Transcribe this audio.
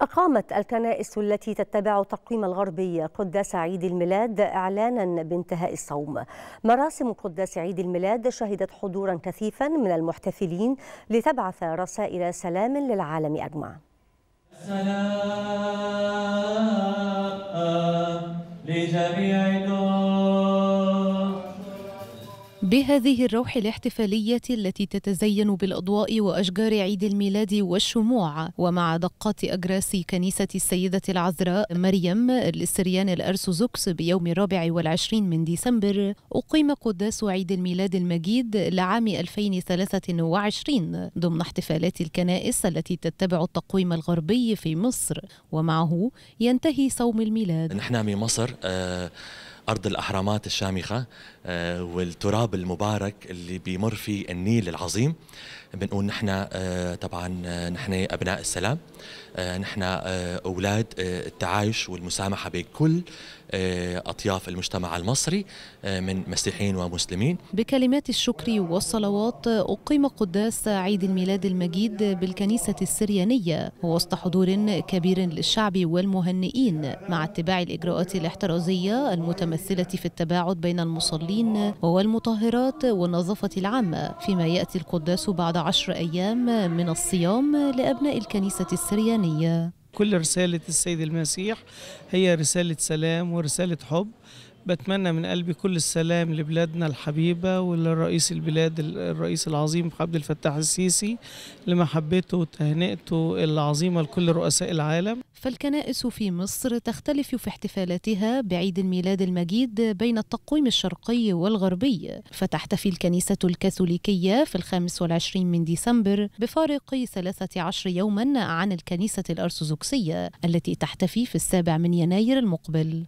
أقامت الكنائس التي تتبع التقويم الغربي قداس عيد الميلاد إعلانا بانتهاء الصوم مراسم قداس عيد الميلاد شهدت حضورا كثيفا من المحتفلين لتبعث رسائل سلام للعالم أجمع سلام. بهذه الروح الاحتفالية التي تتزين بالأضواء وأشجار عيد الميلاد والشموع ومع دقات أجراس كنيسة السيدة العذراء مريم للسريان الأرثوذكس بيوم الرابع والعشرين من ديسمبر أقيم قداس عيد الميلاد المجيد لعام 2023 ضمن احتفالات الكنائس التي تتبع التقويم الغربي في مصر ومعه ينتهي صوم الميلاد نحن مصر آه أرض الأهرامات الشامخة آه، والتراب المبارك اللي بيمر فيه النيل العظيم بنقول نحن آه، طبعا آه، نحن أبناء السلام نحن أولاد التعايش والمسامحة بكل أطياف المجتمع المصري من مسيحيين ومسلمين بكلمات الشكر والصلوات أقيم قداس عيد الميلاد المجيد بالكنيسة السريانية وسط حضور كبير للشعب والمهنئين مع اتباع الإجراءات الاحترازية المتمثلة المتمثلة في التباعد بين المصلين والمطهرات والنظافة العامة فيما يأتي القداس بعد عشر أيام من الصيام لأبناء الكنيسة السريانية كل رسالة السيد المسيح هي رسالة سلام ورسالة حب بتمنى من قلبي كل السلام لبلادنا الحبيبة ولرئيس البلاد الرئيس العظيم عبد الفتاح السيسي لمحبته وتهنئته العظيمة لكل رؤساء العالم فالكنائس في مصر تختلف في احتفالاتها بعيد الميلاد المجيد بين التقويم الشرقي والغربي فتحتفي الكنيسة الكاثوليكية في الخامس والعشرين من ديسمبر بفارق ثلاثة عشر يوما عن الكنيسة الأرثوذكسية التي تحتفي في السابع من يناير المقبل